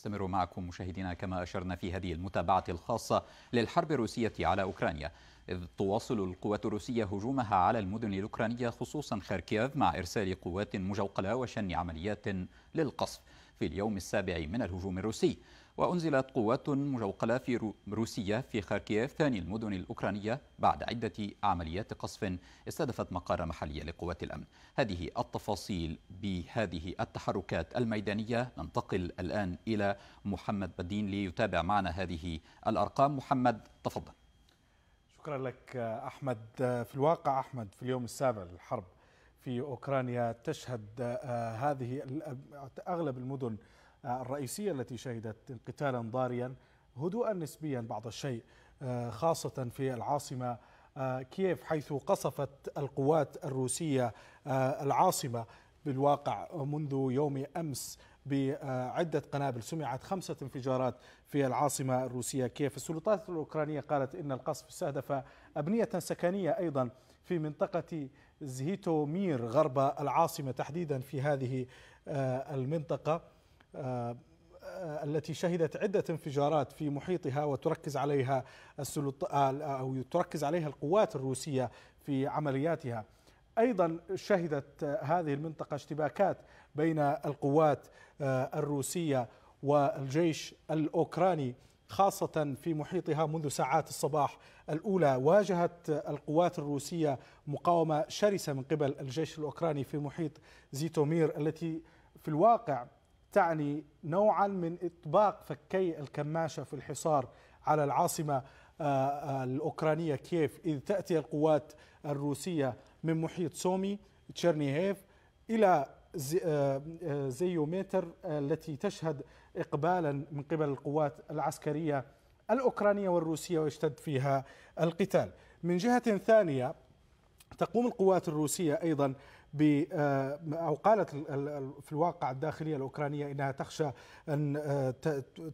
نستمر معكم مشاهدينا كما أشرنا في هذه المتابعة الخاصة للحرب الروسية على أوكرانيا إذ تواصل القوات الروسية هجومها على المدن الأوكرانية خصوصا خاركيف مع إرسال قوات مجوقلة وشن عمليات للقصف في اليوم السابع من الهجوم الروسي وأنزلت قوات مجوقلة في روسيا في خاركييف ثاني المدن الأوكرانية بعد عدة عمليات قصف استهدفت مقر محلية لقوات الأمن هذه التفاصيل بهذه التحركات الميدانية ننتقل الآن إلى محمد بدين ليتابع معنا هذه الأرقام محمد تفضل شكرا لك أحمد في الواقع أحمد في اليوم السابع للحرب في أوكرانيا تشهد آه، هذه أغلب المدن الرئيسية التي شهدت قتالا ضاريا هدوءا نسبيا بعض الشيء آه، خاصة في العاصمة آه، كييف حيث قصفت القوات الروسية آه، العاصمة بالواقع منذ يوم أمس بعدة قنابل سمعت خمسة انفجارات في العاصمة الروسية كييف السلطات الأوكرانية قالت إن القصف استهدف أبنية سكنية أيضا في منطقة زهيتومير غرب العاصمة تحديدا في هذه المنطقة آه، آه، التي شهدت عدة انفجارات في محيطها وتركز عليها السلط... آه، أو تركز عليها القوات الروسية في عملياتها أيضا شهدت هذه المنطقة اشتباكات بين القوات الروسية والجيش الأوكراني خاصة في محيطها منذ ساعات الصباح الأولى واجهت القوات الروسية مقاومة شرسة من قبل الجيش الأوكراني في محيط زيتومير التي في الواقع تعني نوعا من إطباق فكي الكماشة في الحصار على العاصمة آه، آه، الأوكرانية كييف إذ تأتي القوات الروسية من محيط سومي تشيرنيهيف إلى آه، زيوميتر التي تشهد إقبالا من قبل القوات العسكرية الأوكرانية والروسية ويشتد فيها القتال من جهة ثانية تقوم القوات الروسية أيضا آه، أو قالت في الواقع الداخلية الأوكرانية إنها تخشى أن آه،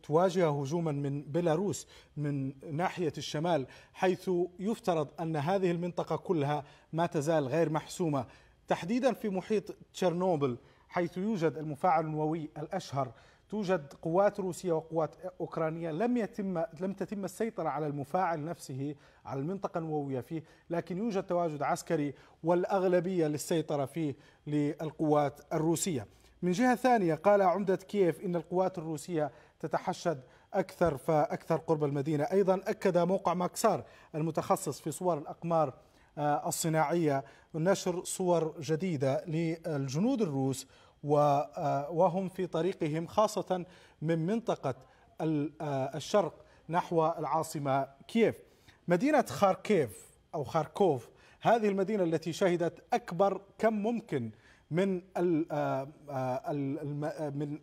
تواجه هجوما من بيلاروس من ناحية الشمال حيث يفترض أن هذه المنطقة كلها ما تزال غير محسومة تحديدا في محيط تشيرنوبل حيث يوجد المفاعل النووي الأشهر توجد قوات روسية وقوات أوكرانية لم يتم لم تتم السيطرة على المفاعل نفسه على المنطقة النووية فيه لكن يوجد تواجد عسكري والأغلبية للسيطرة فيه للقوات الروسية من جهة ثانية قال عمدة كييف إن القوات الروسية تتحشد أكثر فأكثر قرب المدينة أيضا أكد موقع ماكسار المتخصص في صور الأقمار آه، الصناعية نشر صور جديدة للجنود الروس آه، وهم في طريقهم خاصة من منطقة آه، الشرق نحو العاصمة كييف مدينة خاركيف أو خاركوف هذه المدينة التي شهدت أكبر كم ممكن من آه، من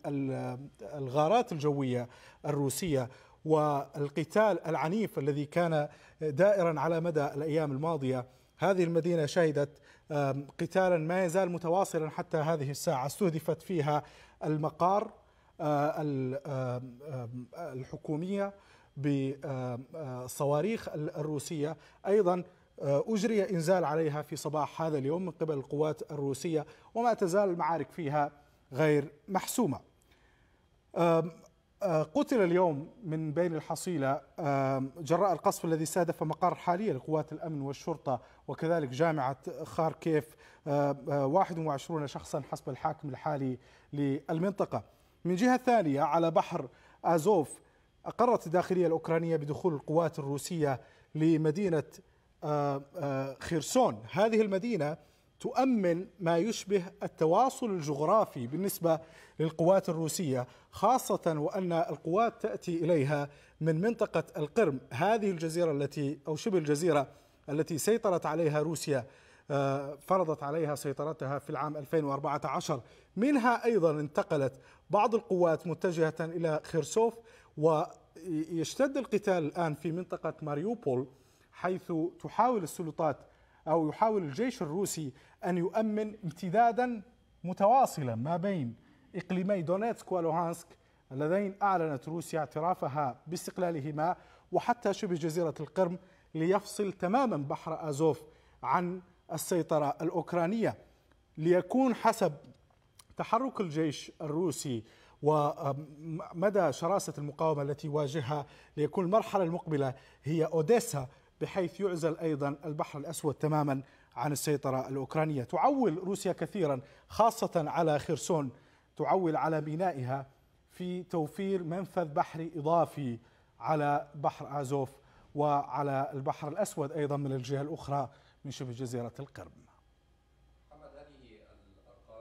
الغارات الجوية الروسية والقتال العنيف الذي كان دائرا على مدى الأيام الماضية هذه المدينة شهدت قتالا ما يزال متواصلا حتى هذه الساعة استهدفت فيها المقار آه، الحكومية بصواريخ الروسية أيضا آه، أجري إنزال عليها في صباح هذا اليوم من قبل القوات الروسية وما تزال المعارك فيها غير محسومة آه، قتل اليوم من بين الحصيلة آه، جراء القصف الذي استهدف مقر حالي لقوات الأمن والشرطة وكذلك جامعة خاركيف 21 آه، شخصا حسب الحاكم الحالي للمنطقة من جهة ثانية على بحر أزوف أقرت الداخلية الأوكرانية بدخول القوات الروسية لمدينة خيرسون هذه المدينة تؤمن ما يشبه التواصل الجغرافي بالنسبه للقوات الروسيه خاصه وان القوات تاتي اليها من منطقه القرم هذه الجزيره التي او شبه الجزيره التي سيطرت عليها روسيا آه، فرضت عليها سيطرتها في العام 2014 منها ايضا انتقلت بعض القوات متجهه الى خيرسوف ويشتد القتال الان في منطقه ماريوبول حيث تحاول السلطات أو يحاول الجيش الروسي أن يؤمن امتدادا متواصلا ما بين إقليمي دونيتسك ولوهانسك اللذين أعلنت روسيا اعترافها باستقلالهما وحتى شبه جزيرة القرم ليفصل تماما بحر أزوف عن السيطرة الأوكرانية ليكون حسب تحرك الجيش الروسي ومدى شراسة المقاومة التي واجهها ليكون المرحلة المقبلة هي أوديسا بحيث يعزل أيضا البحر الأسود تماما عن السيطرة الأوكرانية تعول روسيا كثيرا خاصة على خرسون تعول على بنائها في توفير منفذ بحري إضافي على بحر آزوف وعلى البحر الأسود أيضا من الجهة الأخرى من شبه جزيرة القرم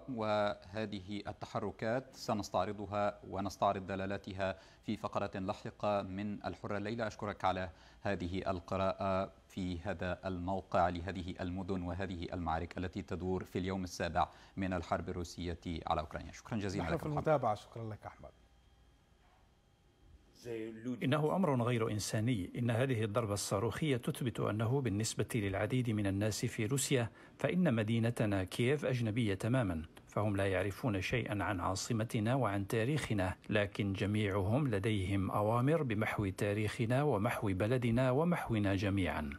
وهذه التحركات سنستعرضها ونستعرض دلالاتها في فقرة لاحقة من الحرة الليلة أشكرك على هذه القراءة في هذا الموقع لهذه المدن وهذه المعارك التي تدور في اليوم السابع من الحرب الروسية على أوكرانيا شكرا جزيلا لك في المتابعة شكرا لك أحمد إنه أمر غير إنساني إن هذه الضربة الصاروخية تثبت أنه بالنسبة للعديد من الناس في روسيا فإن مدينتنا كييف أجنبية تماما فهم لا يعرفون شيئا عن عاصمتنا وعن تاريخنا لكن جميعهم لديهم أوامر بمحو تاريخنا ومحو بلدنا ومحونا جميعا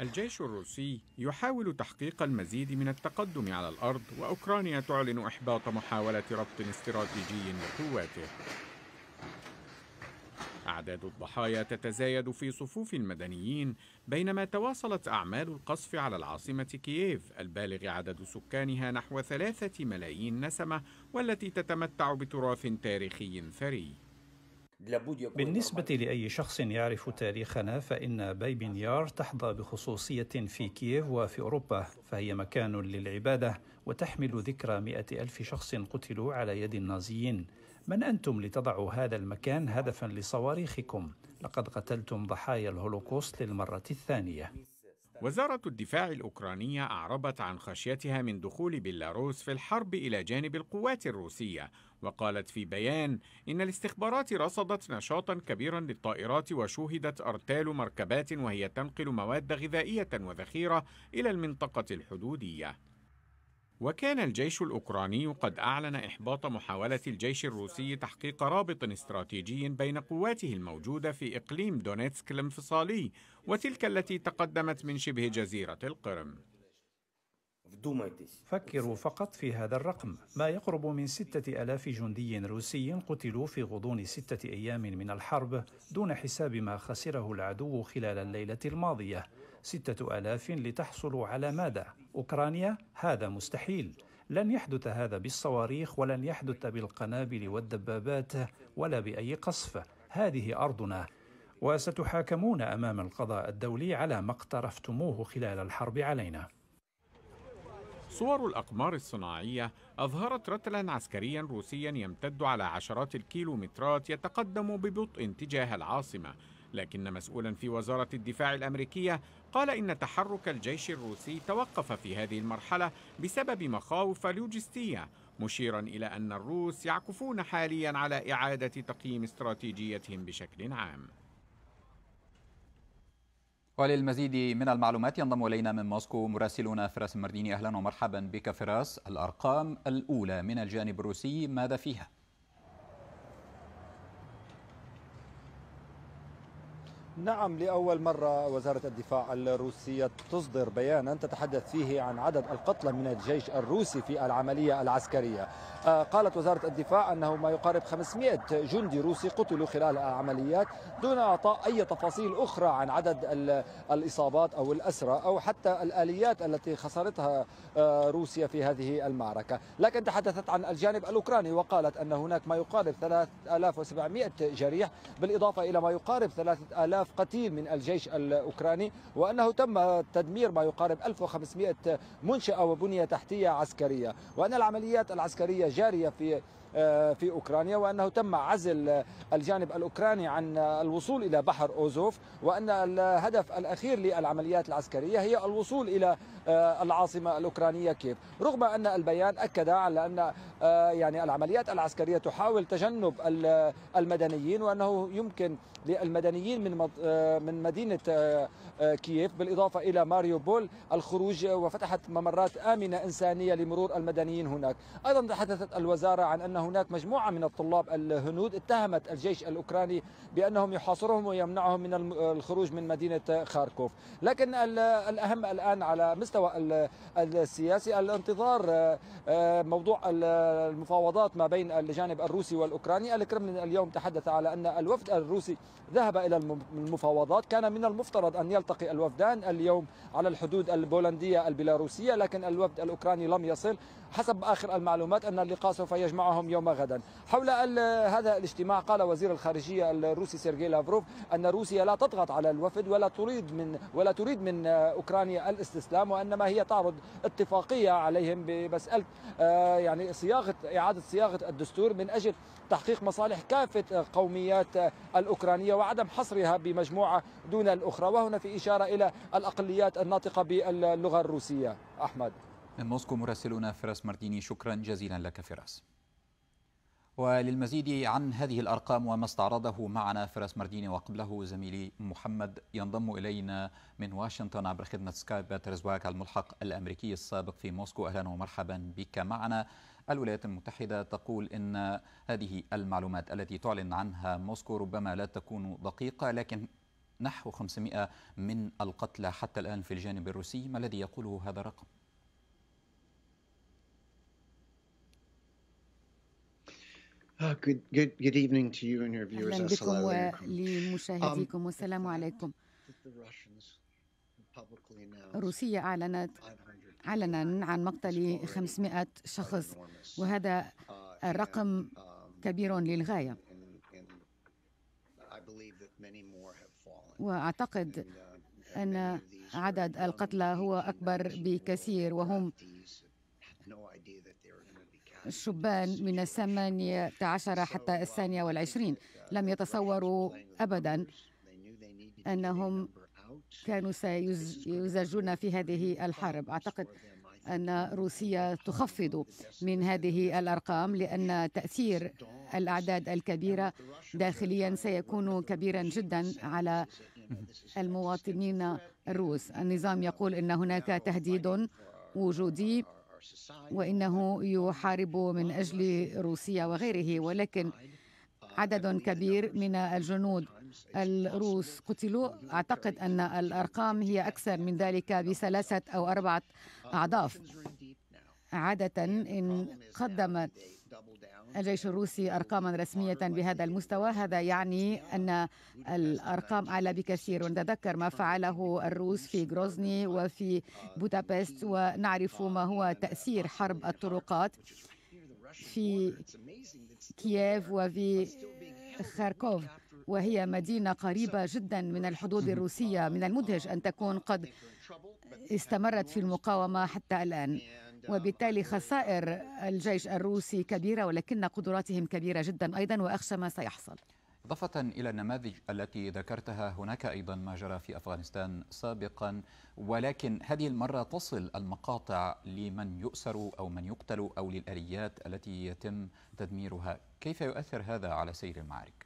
الجيش الروسي يحاول تحقيق المزيد من التقدم على الأرض وأوكرانيا تعلن إحباط محاولة ربط استراتيجي لقواته أعداد الضحايا تتزايد في صفوف المدنيين بينما تواصلت أعمال القصف على العاصمة كييف البالغ عدد سكانها نحو ثلاثة ملايين نسمة والتي تتمتع بتراث تاريخي ثري بالنسبة لأي شخص يعرف تاريخنا فإن بيبينيار تحظى بخصوصية في كييف وفي أوروبا فهي مكان للعبادة وتحمل ذكرى مئة ألف شخص قتلوا على يد النازيين من أنتم لتضعوا هذا المكان هدفا لصواريخكم؟ لقد قتلتم ضحايا الهولوكوست للمرة الثانية وزارة الدفاع الأوكرانية أعربت عن خشيتها من دخول بيلاروس في الحرب إلى جانب القوات الروسية، وقالت في بيان إن الاستخبارات رصدت نشاطا كبيرا للطائرات وشوهدت أرتال مركبات وهي تنقل مواد غذائية وذخيرة إلى المنطقة الحدودية. وكان الجيش الأوكراني قد أعلن إحباط محاولة الجيش الروسي تحقيق رابط استراتيجي بين قواته الموجودة في إقليم دونيتسك الانفصالي وتلك التي تقدمت من شبه جزيرة القرم فكروا فقط في هذا الرقم ما يقرب من ستة ألاف جندي روسي قتلوا في غضون ستة أيام من الحرب دون حساب ما خسره العدو خلال الليلة الماضية ستة ألاف لتحصلوا على ماذا؟ أوكرانيا؟ هذا مستحيل لن يحدث هذا بالصواريخ ولن يحدث بالقنابل والدبابات ولا بأي قصف هذه أرضنا وستحاكمون أمام القضاء الدولي على ما اقترفتموه خلال الحرب علينا صور الأقمار الصناعية أظهرت رتلا عسكريا روسيا يمتد على عشرات الكيلومترات يتقدم ببطء تجاه العاصمة لكن مسؤولا في وزارة الدفاع الأمريكية قال إن تحرك الجيش الروسي توقف في هذه المرحلة بسبب مخاوف لوجستية مشيرا إلى أن الروس يعكفون حاليا على إعادة تقييم استراتيجيتهم بشكل عام وللمزيد من المعلومات ينضم الينا من موسكو مراسلنا فراس المرديني اهلا ومرحبا بك فراس الارقام الاولى من الجانب الروسي ماذا فيها؟ نعم لأول مرة وزارة الدفاع الروسية تصدر بيانا تتحدث فيه عن عدد القتلى من الجيش الروسي في العملية العسكرية آه، قالت وزارة الدفاع أنه ما يقارب 500 جندي روسي قتلوا خلال العمليات دون إعطاء أي تفاصيل أخرى عن عدد الإصابات أو الأسرى أو حتى الآليات التي خسرتها آه، روسيا في هذه المعركة لكن تحدثت عن الجانب الأوكراني وقالت أن هناك ما يقارب 3700 جريح بالإضافة إلى ما يقارب 3000 آلاف قتيل من الجيش الأوكراني وأنه تم تدمير ما يقارب 1500 منشأة وبنية تحتية عسكرية وأن العمليات العسكرية جارية في آه، في أوكرانيا وأنه تم عزل الجانب الأوكراني عن الوصول إلى بحر أوزوف وأن الهدف الأخير للعمليات العسكرية هي الوصول إلى آه، العاصمة الأوكرانية كيف رغم أن البيان أكد على أن آه، يعني العمليات العسكرية تحاول تجنب المدنيين وأنه يمكن للمدنيين من من مدينة كييف بالإضافة إلى ماريوبول الخروج وفتحت ممرات آمنة إنسانية لمرور المدنيين هناك أيضا تحدثت الوزارة عن أنه هناك مجموعة من الطلاب الهنود اتهمت الجيش الأوكراني بأنهم يحاصرهم ويمنعهم من الخروج من مدينة خاركوف لكن الأهم الآن على مستوى السياسي الانتظار آه، آه، موضوع المفاوضات ما بين الجانب الروسي والأوكراني الكرملين اليوم تحدث على أن الوفد الروسي ذهب إلى المفاوضات كان من المفترض أن يلتقي الوفدان اليوم على الحدود البولندية البيلاروسية لكن الوفد الأوكراني لم يصل حسب آخر المعلومات أن اللقاء سوف يجمعهم يوم غدا حول هذا الاجتماع قال وزير الخارجية الروسي سيرجي لافروف أن روسيا لا تضغط على الوفد ولا تريد من ولا تريد من أوكرانيا الاستسلام وإنما هي تعرض اتفاقية عليهم بمسألة آه، يعني صياغة إعادة صياغة الدستور من أجل تحقيق مصالح كافة قوميات الأوكرانية وعدم حصرها بمجموعة دون الأخرى وهنا في إشارة إلى الأقليات الناطقة باللغة الروسية أحمد من موسكو مراسلنا فراس مارتيني شكرا جزيلا لك فراس وللمزيد عن هذه الأرقام وما استعرضه معنا فراس مارديني وقبله زميلي محمد ينضم إلينا من واشنطن عبر خدمة سكايب ترزواك الملحق الأمريكي السابق في موسكو أهلا ومرحبا بك معنا الولايات المتحدة تقول أن هذه المعلومات التي تعلن عنها موسكو ربما لا تكون دقيقة لكن نحو 500 من القتلى حتى الآن في الجانب الروسي ما الذي يقوله هذا الرقم؟ Ah, good, good, good evening to you and your viewers. أهلا بكم ولمشاهديكم um, والسلام عليكم. روسيا أعلنت علنا عن مقتل 500 شخص وهذا الرقم uh, um, كبير للغاية وأعتقد uh, أن عدد القتلى هو أكبر بكثير وهم الشبان من الثمانية عشر حتى الثانية والعشرين لم يتصوروا أبدا أنهم كانوا سيزجون في هذه الحرب أعتقد أن روسيا تخفض من هذه الأرقام لأن تأثير الأعداد الكبيرة داخليا سيكون كبيرا جدا على المواطنين الروس النظام يقول أن هناك تهديد وجودي وانه يحارب من اجل روسيا وغيره ولكن عدد كبير من الجنود الروس قتلوا اعتقد ان الارقام هي اكثر من ذلك بثلاثه او اربعه اضعاف عاده ان قدمت الجيش الروسي أرقاما رسمية بهذا المستوى هذا يعني أن الأرقام أعلى بكثير ونتذكر ما فعله الروس في غروزني وفي بودابست ونعرف ما هو تأثير حرب الطرقات في كييف وفي خاركوف وهي مدينة قريبة جدا من الحدود الروسية من المدهش أن تكون قد استمرت في المقاومة حتى الآن وبالتالي خسائر الجيش الروسي كبيرة ولكن قدراتهم كبيرة جدا أيضا وأخشى ما سيحصل إضافة إلى النماذج التي ذكرتها هناك أيضا ما جرى في أفغانستان سابقا ولكن هذه المرة تصل المقاطع لمن يؤسر أو من يقتل أو للآليات التي يتم تدميرها كيف يؤثر هذا على سير المعارك؟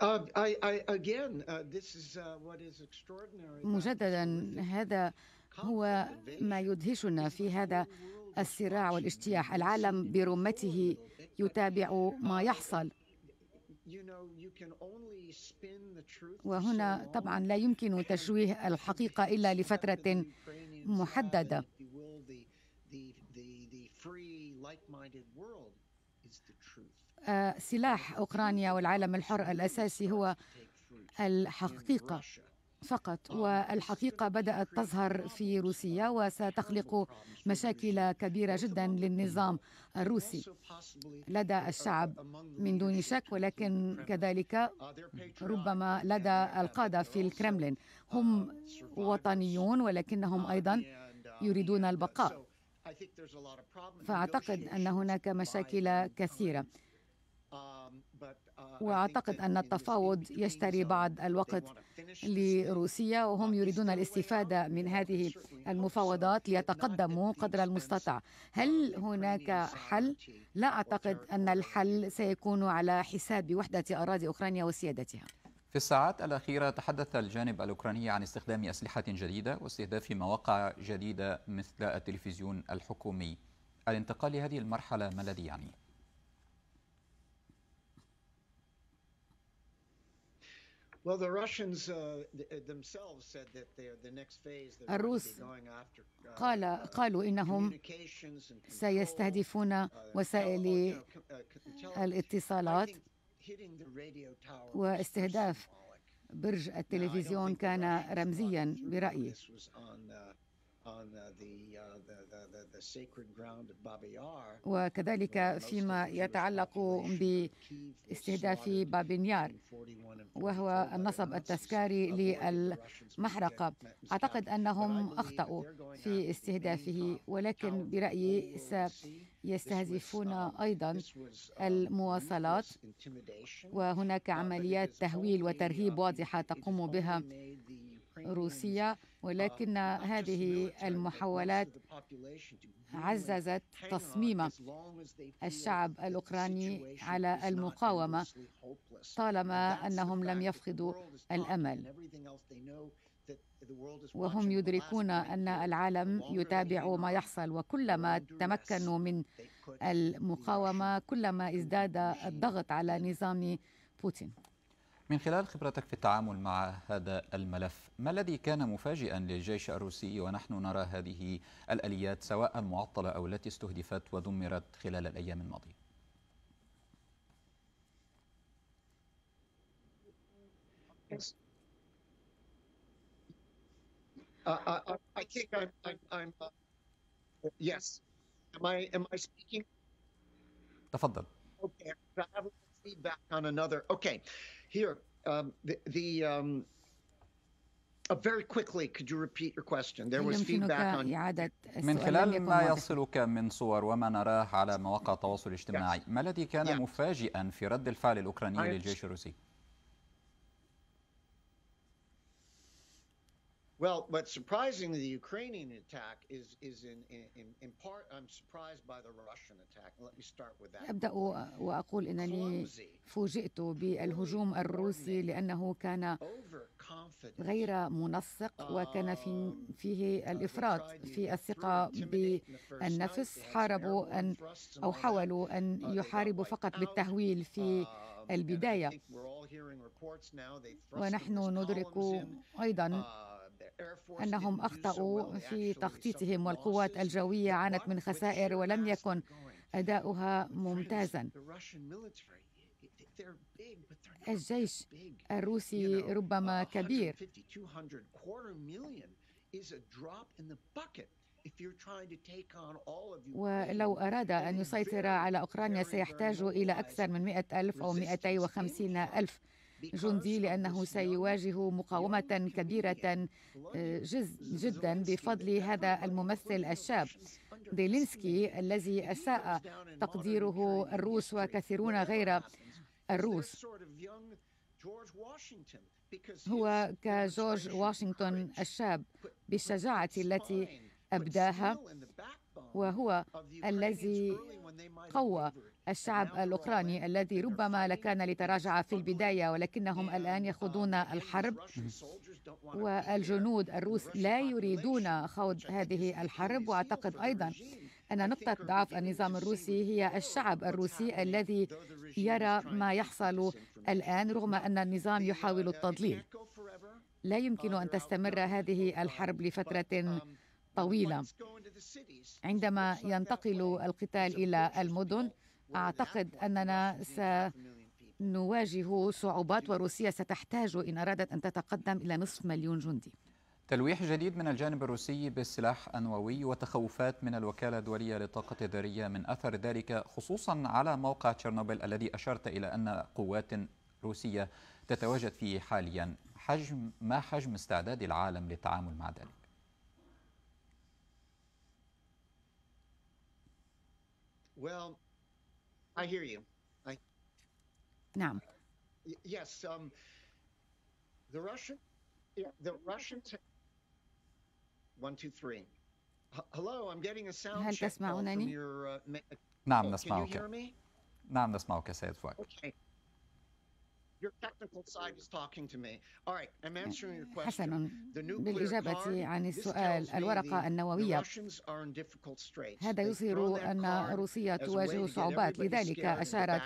Uh, uh, مجددا هذا هو ما يدهشنا في هذا الصراع والاجتياح العالم برمته يتابع ما يحصل وهنا طبعا لا يمكن تشويه الحقيقه الا لفتره uh, محدده آه، سلاح أوكرانيا والعالم الحر الأساسي هو الحقيقة فقط والحقيقة بدأت تظهر في روسيا وستخلق مشاكل كبيرة جدا للنظام الروسي لدى الشعب من دون شك ولكن كذلك ربما لدى القادة في الكرملين هم وطنيون ولكنهم أيضا يريدون البقاء فأعتقد أن هناك مشاكل كثيرة واعتقد ان التفاوض يشتري بعض الوقت لروسيا وهم يريدون الاستفاده من هذه المفاوضات ليتقدموا قدر المستطاع هل هناك حل لا اعتقد ان الحل سيكون على حساب وحده اراضي اوكرانيا وسيادتها في الساعات الأخيرة تحدث الجانب الأوكراني عن استخدام أسلحة جديدة واستهداف مواقع جديدة مثل التلفزيون الحكومي الانتقال لهذه المرحلة ما الذي يعنيه؟ Uh, uh, الروس uh, قال قالوا انهم سيستهدفون وسائل oh, الاتصالات واستهداف برج التلفزيون كان رمزيا برايي Uh, uh, وكذلك فيما يتعلق باستهداف بابينيار وهو النصب التذكاري للمحرقة أعتقد أنهم أخطأوا في استهدافه ولكن برأيي سيستهدفون uh, أيضا المواصلات وهناك عمليات تهويل وترهيب واضحة تقوم بها روسيا آه، ولكن هذه المحاولات عززت تصميم الشعب الأوكراني على المقاومة طالما أنهم لم يفقدوا الأمل وهم يدركون ان العالم يتابع ما يحصل وكلما تمكنوا من المقاومه كلما ازداد الضغط على نظام بوتين من خلال خبرتك في التعامل مع هذا الملف ما الذي كان مفاجئا للجيش الروسي ونحن نرى هذه الآليات سواء المعطلة أو التي استهدفت ودمرت خلال الأيام الماضية Yes. Uh, uh, uh, I, think I'm, I'm, yes. Am I, speaking? تفضل. Okay, I have feedback on another. Okay. Here, um, the, the um, uh, very quickly, could you repeat your question? There was feedback on من خلال ما يصلك من صور وما نراه على مواقع التواصل الاجتماعي، ما الذي كان مفاجئا في رد الفعل الأوكراني للجيش الروسي؟ Well, but surprisingly, the Ukrainian attack is is in, in, in part I'm surprised by the Russian attack. Let me start with that. أبدأ وأقول أنني فوجئت بالهجوم الروسي لأنه كان غير منسق وكان في um, فيه uh, الإفراط في الثقة بالنفس حاربوا أن أو حاولوا أن uh, يحاربوا فقط بالتهويل في um, البداية ونحن ندرك أيضا uh, أنهم أخطأوا في تخطيطهم والقوات الجوية عانت من خسائر ولم يكن أداؤها ممتازا الجيش الروسي ربما كبير ولو أراد أن يسيطر على أوكرانيا سيحتاج إلى أكثر من 100 ألف أو 250 ألف جندي لأنه سيواجه مقاومة كبيرة آه، جدا بفضل هذا الممثل الشاب ديلينسكي الذي أساء تقديره الروس وكثيرون غير الروس هو كجورج واشنطن الشاب بالشجاعة التي أبداها وهو الذي قوى الشعب الأوكراني الذي ربما لكان لتراجع في البداية ولكنهم الآن uh, يخوضون uh, uh, الحرب mm-hmm. والجنود الروس لا يريدون خوض هذه الحرب وأعتقد أيضا أن نقطة ضعف النظام الروسي هي الشعب الروسي الذي يرى ما يحصل الآن رغم أن النظام يحاول التضليل لا يمكن أن تستمر هذه الحرب لفترة um, طويلة عندما ينتقل القتال إلى المدن أعتقد أننا سنواجه صعوبات وروسيا ستحتاج إن أرادت أن تتقدم إلى نصف مليون جندي تلويح جديد من الجانب الروسي بالسلاح النووي وتخوفات من الوكالة الدولية للطاقة الذرية من أثر ذلك خصوصا على موقع تشيرنوبل الذي أشرت إلى أن قوات روسية تتواجد فيه حاليا حجم ما حجم استعداد العالم للتعامل مع ذلك well I hear you. I... Now. Yes. Um, the Russian, the Russian. One, two, three. H Hello, I'm getting a sound check from your. Uh, نعم نسمعك. Oh, can you hear me? نعم نسمعك سيد فؤاد. Okay. حسنا بالإجابة عن السؤال الورقة النووية هذا يظهر أن روسيا تواجه صعوبات لذلك أشارت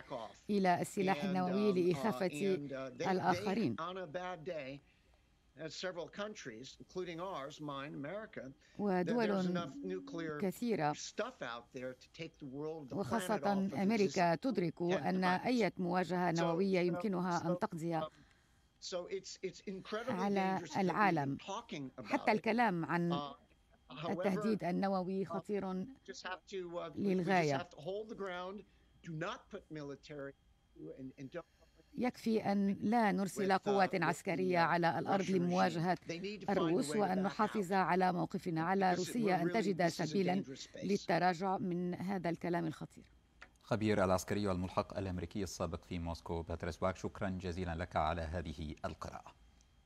إلى السلاح النووي um, uh, لإخافة uh, الآخرين ودول كثيرة وخاصة أمريكا تدرك أن أي مواجهة نووية يمكنها أن تقضي um, على العالم حتى الكلام عن uh, التهديد النووي uh, خطير uh, للغاية يكفي أن لا نرسل uh, قوات عسكرية uh, على الأرض لمواجهة الروس وأن نحافظ على موقفنا على روسيا أن تجد سبيلا للتراجع من هذا الكلام الخطير خبير العسكري والملحق الأمريكي السابق في موسكو باتريس باك شكرا جزيلا لك على هذه القراءة